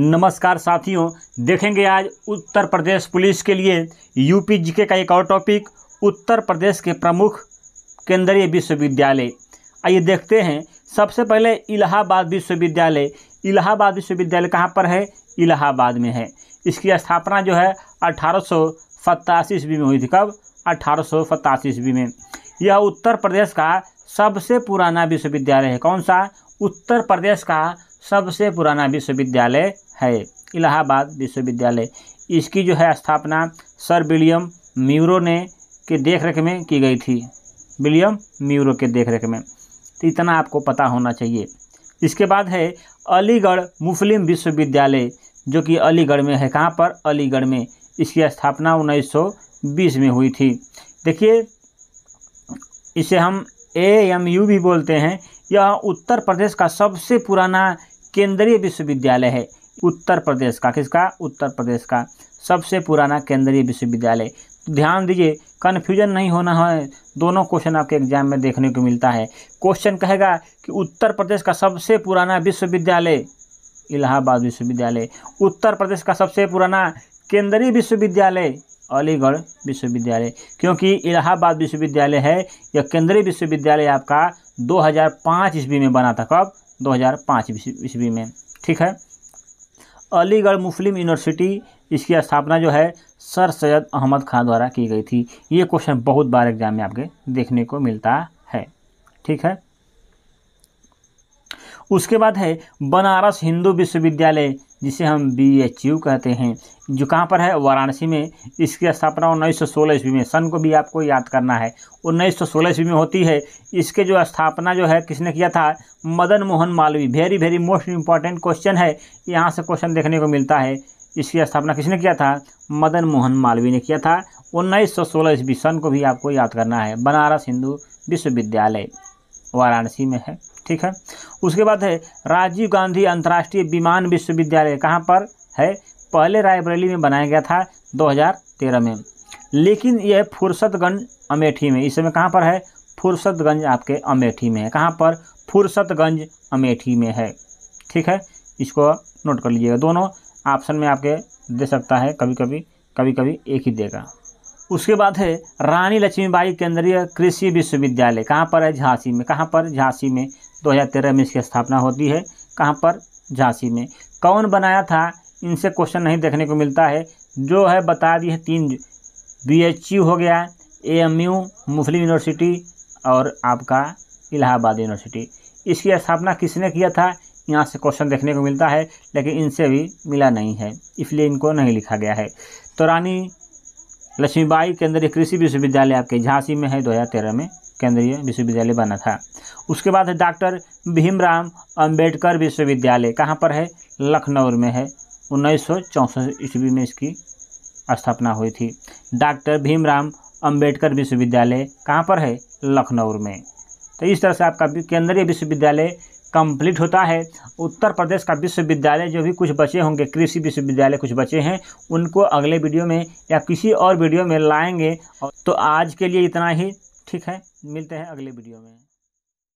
नमस्कार साथियों देखेंगे आज उत्तर प्रदेश पुलिस के लिए यूपी जीके का एक और टॉपिक उत्तर प्रदेश के प्रमुख केंद्रीय विश्वविद्यालय आइए देखते हैं सबसे पहले इलाहाबाद विश्वविद्यालय इलाहाबाद विश्वविद्यालय कहाँ पर है इलाहाबाद में है इसकी स्थापना जो है अठारह ईस्वी में हुई थी कब अठारह ईस्वी में यह उत्तर प्रदेश का सबसे पुराना विश्वविद्यालय है कौन सा उत्तर प्रदेश का सबसे पुराना विश्वविद्यालय है इलाहाबाद विश्वविद्यालय इसकी जो है स्थापना सर विलियम म्यूरो ने के देखरेख में की गई थी विलियम म्यूरो के देखरेख में तो इतना आपको पता होना चाहिए इसके बाद है अलीगढ़ मुस्लिम विश्वविद्यालय जो कि अलीगढ़ में है कहाँ पर अलीगढ़ में इसकी स्थापना 1920 में हुई थी देखिए इसे हम ए एम यू भी बोलते हैं यह उत्तर प्रदेश का सबसे पुराना केंद्रीय विश्वविद्यालय है उत्तर प्रदेश का किसका उत्तर प्रदेश का सबसे पुराना केंद्रीय विश्वविद्यालय ध्यान दीजिए कन्फ्यूजन नहीं होना है दोनों क्वेश्चन आपके एग्जाम में देखने को मिलता है क्वेश्चन कहेगा कि उत्तर प्रदेश का सबसे पुराना विश्वविद्यालय इलाहाबाद विश्वविद्यालय उत्तर प्रदेश का सबसे पुराना केंद्रीय विश्वविद्यालय अलीगढ़ विश्वविद्यालय क्योंकि इलाहाबाद विश्वविद्यालय है यह केंद्रीय विश्वविद्यालय आपका 2005 ईस्वी में बना था कब 2005 ईस्वी में ठीक है अलीगढ़ मुस्लिम यूनिवर्सिटी इसकी स्थापना जो है सर सैयद अहमद खान द्वारा की गई थी ये क्वेश्चन बहुत बार एग्जाम में आपके देखने को मिलता है ठीक है उसके बाद है बनारस हिंदू विश्वविद्यालय जिसे हम बी एच यू कहते हैं जो कहाँ पर है वाराणसी में इसकी स्थापना उन्नीस सौ सोलह ईस्वी में सन को भी आपको याद करना है उन्नीस सौ सोलह ईस्वी में होती है इसके जो स्थापना जो है किसने किया था Madan Mohan Malviya very very most important question है यहाँ से क्वेश्चन देखने को मिलता है इसकी स्थापना किसने किया था मदन मोहन मालवी ने किया था उन्नीस सौ सोलह ईस्वी सन को भी आपको याद करना है बनारस हिंदू विश्वविद्यालय वाराणसी में है ठीक है उसके बाद है राजीव गांधी अंतर्राष्ट्रीय विमान विश्वविद्यालय कहाँ पर है पहले रायबरेली में बनाया गया था 2013 में लेकिन यह फुर्सतगंज अमेठी में इस समय कहाँ पर है फुर्सतगंज आपके अमेठी में है कहाँ पर फुर्सतगंज अमेठी में है ठीक है इसको नोट कर लीजिएगा दोनों ऑप्शन में आपके दे सकता है कभी कभी कभी कभी एक ही देगा उसके बाद है रानी लक्ष्मीबाई केंद्रीय कृषि विश्वविद्यालय कहाँ पर है झांसी में कहाँ पर झांसी में 2013 में इसकी स्थापना होती है कहाँ पर झांसी में कौन बनाया था इनसे क्वेश्चन नहीं देखने को मिलता है जो है बता दिए तीन बी एच यू हो गया A M U Muslim University और आपका इलाहाबाद यूनिवर्सिटी इसकी स्थापना किसने किया था यहाँ से क्वेश्चन देखने को मिलता है लेकिन इनसे भी मिला नहीं है इसलिए इनको नहीं लिखा गया है तो रानी लक्ष्मीबाई केंद्रीय कृषि विश्वविद्यालय आपके झांसी में है दो में केंद्रीय विश्वविद्यालय बना था उसके बाद है डॉक्टर भीमराम अंबेडकर विश्वविद्यालय कहाँ पर है लखनऊ में है उन्नीस ईस्वी में इसकी स्थापना हुई थी डॉक्टर भीमराम अंबेडकर विश्वविद्यालय कहाँ पर है लखनऊ में तो इस तरह से आपका केंद्रीय विश्वविद्यालय कंप्लीट होता है उत्तर प्रदेश का विश्वविद्यालय जो भी कुछ बचे होंगे कृषि विश्वविद्यालय कुछ बचे हैं उनको अगले वीडियो में या किसी और वीडियो में लाएंगे तो आज के लिए इतना ही ठीक है मिलते हैं अगले वीडियो में